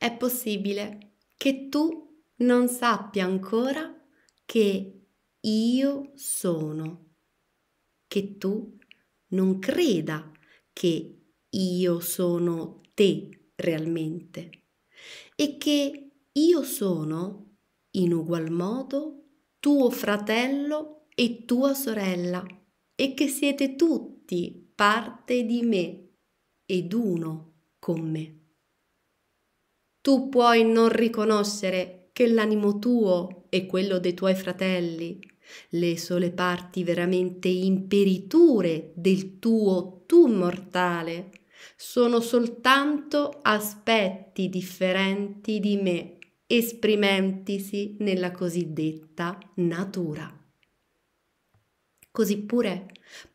È possibile che tu non sappia ancora che io sono, che tu non creda che io sono te realmente e che io sono in ugual modo tuo fratello e tua sorella e che siete tutti parte di me ed uno con me tu puoi non riconoscere che l'animo tuo e quello dei tuoi fratelli, le sole parti veramente imperiture del tuo tu mortale, sono soltanto aspetti differenti di me, esprimentisi nella cosiddetta natura. Così pure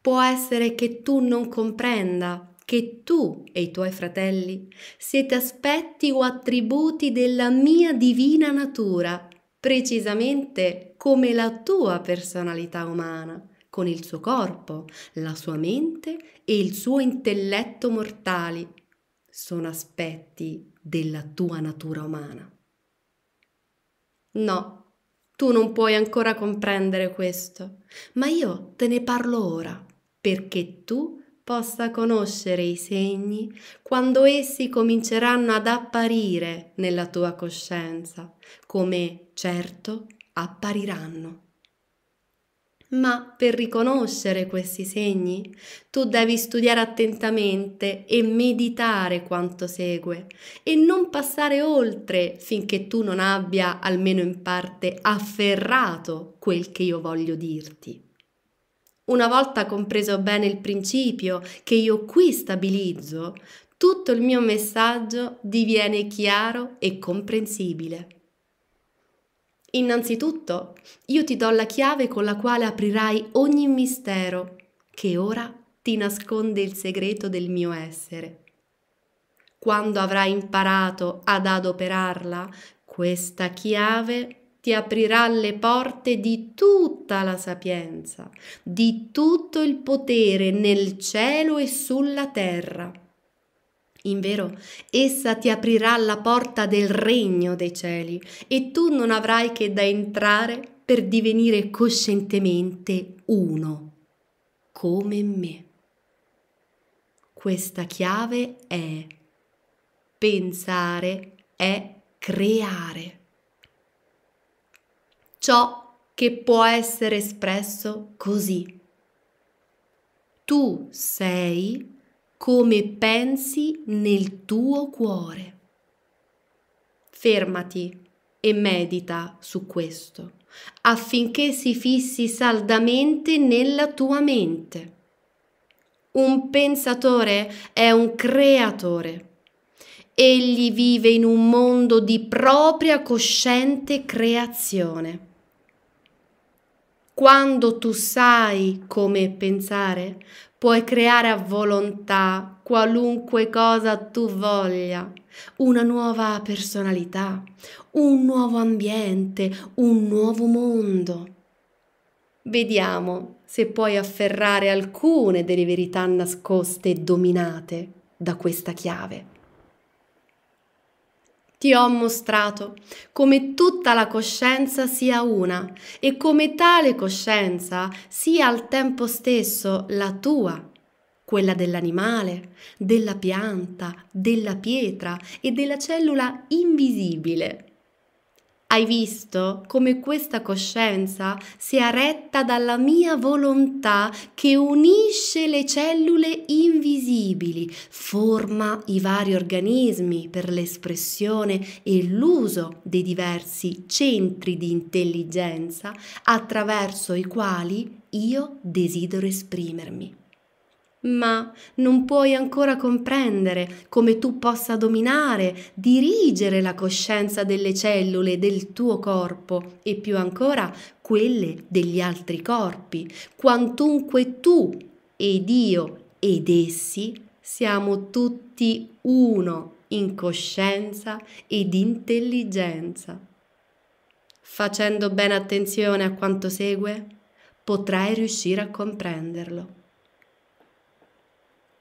può essere che tu non comprenda che tu e i tuoi fratelli siete aspetti o attributi della mia divina natura, precisamente come la tua personalità umana, con il suo corpo, la sua mente e il suo intelletto mortali. Sono aspetti della tua natura umana. No, tu non puoi ancora comprendere questo, ma io te ne parlo ora, perché tu possa conoscere i segni quando essi cominceranno ad apparire nella tua coscienza, come certo appariranno. Ma per riconoscere questi segni tu devi studiare attentamente e meditare quanto segue e non passare oltre finché tu non abbia almeno in parte afferrato quel che io voglio dirti. Una volta compreso bene il principio che io qui stabilizzo, tutto il mio messaggio diviene chiaro e comprensibile. Innanzitutto, io ti do la chiave con la quale aprirai ogni mistero che ora ti nasconde il segreto del mio essere. Quando avrai imparato ad adoperarla, questa chiave ti aprirà le porte di tutta la sapienza, di tutto il potere nel cielo e sulla terra. In vero, essa ti aprirà la porta del regno dei cieli e tu non avrai che da entrare per divenire coscientemente uno, come me. Questa chiave è pensare è creare ciò che può essere espresso così. Tu sei come pensi nel tuo cuore. Fermati e medita su questo, affinché si fissi saldamente nella tua mente. Un pensatore è un creatore. Egli vive in un mondo di propria cosciente creazione. Quando tu sai come pensare, puoi creare a volontà qualunque cosa tu voglia, una nuova personalità, un nuovo ambiente, un nuovo mondo. Vediamo se puoi afferrare alcune delle verità nascoste e dominate da questa chiave ti ho mostrato come tutta la coscienza sia una e come tale coscienza sia al tempo stesso la tua, quella dell'animale, della pianta, della pietra e della cellula invisibile hai visto come questa coscienza sia retta dalla mia volontà che unisce le cellule invisibili, forma i vari organismi per l'espressione e l'uso dei diversi centri di intelligenza attraverso i quali io desidero esprimermi ma non puoi ancora comprendere come tu possa dominare, dirigere la coscienza delle cellule del tuo corpo e più ancora quelle degli altri corpi, quantunque tu ed io ed essi siamo tutti uno in coscienza ed intelligenza. Facendo bene attenzione a quanto segue, potrai riuscire a comprenderlo.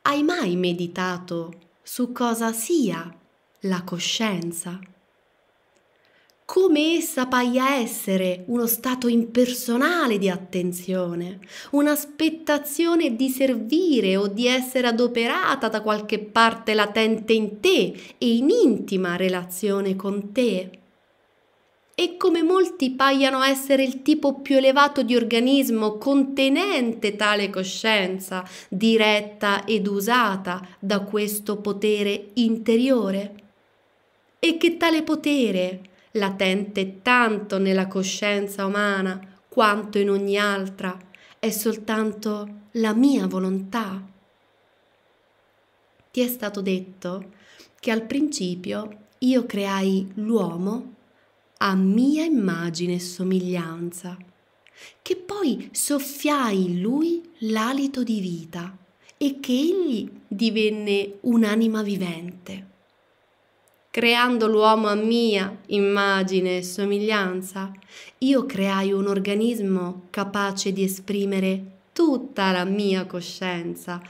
Hai mai meditato su cosa sia la coscienza? come essa paia essere uno stato impersonale di attenzione, un'aspettazione di servire o di essere adoperata da qualche parte latente in te e in intima relazione con te e come molti paiano essere il tipo più elevato di organismo contenente tale coscienza, diretta ed usata da questo potere interiore. E che tale potere, latente tanto nella coscienza umana quanto in ogni altra, è soltanto la mia volontà. Ti è stato detto che al principio io creai l'uomo a mia immagine e somiglianza, che poi soffiai in lui l'alito di vita e che egli divenne un'anima vivente. Creando l'uomo a mia immagine e somiglianza, io creai un organismo capace di esprimere tutta la mia coscienza,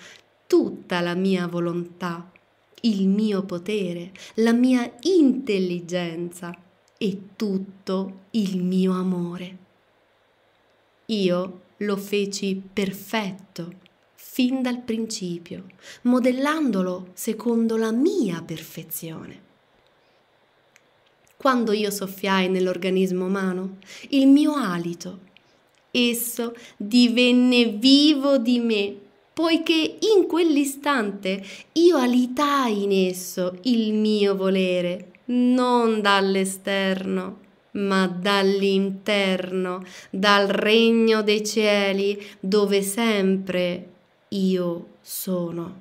tutta la mia volontà, il mio potere, la mia intelligenza e tutto il mio amore. Io lo feci perfetto fin dal principio, modellandolo secondo la mia perfezione. Quando io soffiai nell'organismo umano, il mio alito, esso divenne vivo di me, poiché in quell'istante io alitai in esso il mio volere non dall'esterno, ma dall'interno, dal regno dei cieli, dove sempre io sono.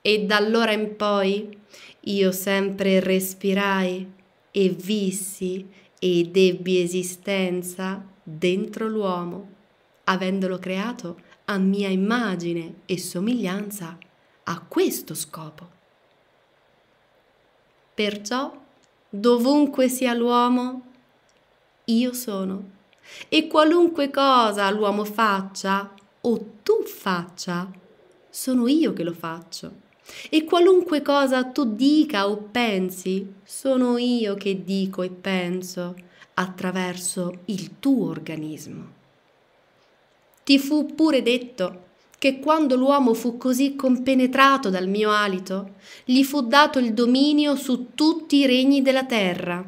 E dall'ora in poi io sempre respirai e vissi ed ebbi esistenza dentro l'uomo, avendolo creato a mia immagine e somiglianza a questo scopo. Perciò, dovunque sia l'uomo, io sono. E qualunque cosa l'uomo faccia, o tu faccia, sono io che lo faccio. E qualunque cosa tu dica o pensi, sono io che dico e penso attraverso il tuo organismo. Ti fu pure detto che quando l'uomo fu così compenetrato dal mio alito, gli fu dato il dominio su tutti i regni della terra.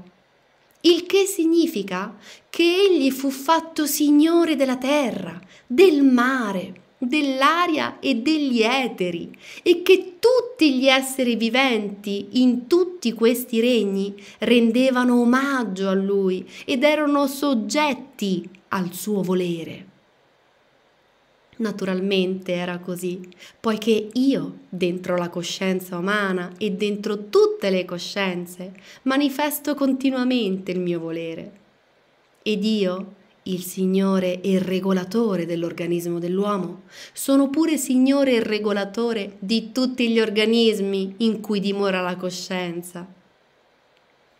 Il che significa che egli fu fatto signore della terra, del mare, dell'aria e degli eteri, e che tutti gli esseri viventi in tutti questi regni rendevano omaggio a lui ed erano soggetti al suo volere. Naturalmente era così, poiché io, dentro la coscienza umana e dentro tutte le coscienze, manifesto continuamente il mio volere. Ed io, il Signore e il regolatore dell'organismo dell'uomo, sono pure Signore e regolatore di tutti gli organismi in cui dimora la coscienza.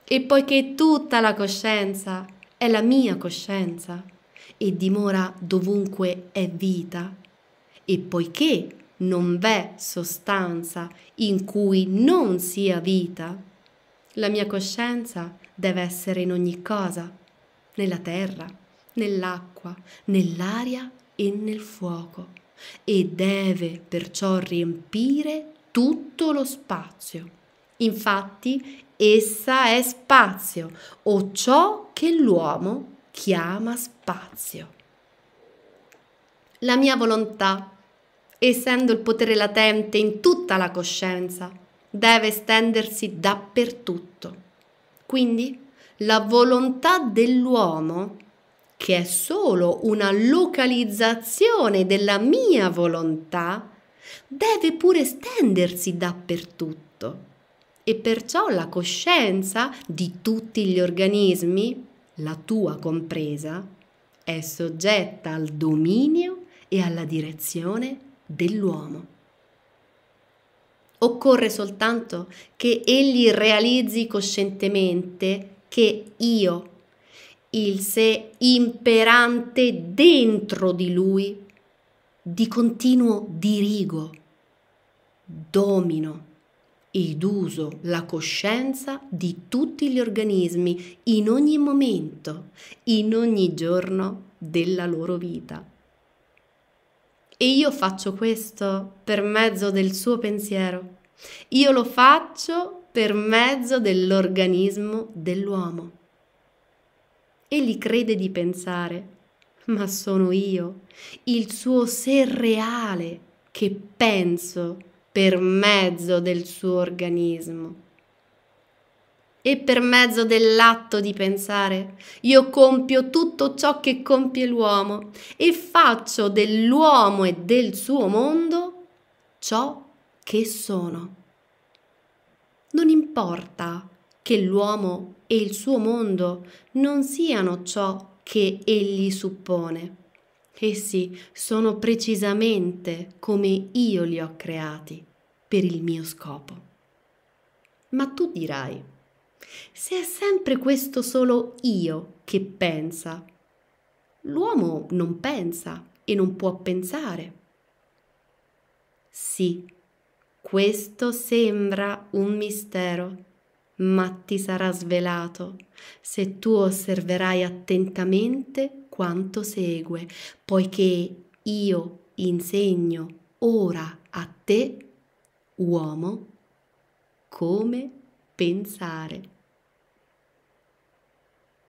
E poiché tutta la coscienza è la mia coscienza, e dimora dovunque è vita. E poiché non v'è sostanza in cui non sia vita, la mia coscienza deve essere in ogni cosa, nella terra, nell'acqua, nell'aria e nel fuoco, e deve perciò riempire tutto lo spazio. Infatti, essa è spazio, o ciò che l'uomo chiama spazio. La mia volontà, essendo il potere latente in tutta la coscienza, deve estendersi dappertutto. Quindi la volontà dell'uomo, che è solo una localizzazione della mia volontà, deve pure estendersi dappertutto. E perciò la coscienza di tutti gli organismi la tua compresa, è soggetta al dominio e alla direzione dell'uomo. Occorre soltanto che egli realizzi coscientemente che io, il sé imperante dentro di lui, di continuo dirigo, domino ed uso la coscienza di tutti gli organismi in ogni momento, in ogni giorno della loro vita. E io faccio questo per mezzo del suo pensiero. Io lo faccio per mezzo dell'organismo dell'uomo. Egli crede di pensare, ma sono io, il suo sé reale, che penso per mezzo del suo organismo. E per mezzo dell'atto di pensare, io compio tutto ciò che compie l'uomo e faccio dell'uomo e del suo mondo ciò che sono. Non importa che l'uomo e il suo mondo non siano ciò che egli suppone Essi sono precisamente come io li ho creati per il mio scopo. Ma tu dirai, se è sempre questo solo io che pensa, l'uomo non pensa e non può pensare. Sì, questo sembra un mistero, ma ti sarà svelato se tu osserverai attentamente quanto segue, poiché io insegno ora a te, uomo, come pensare.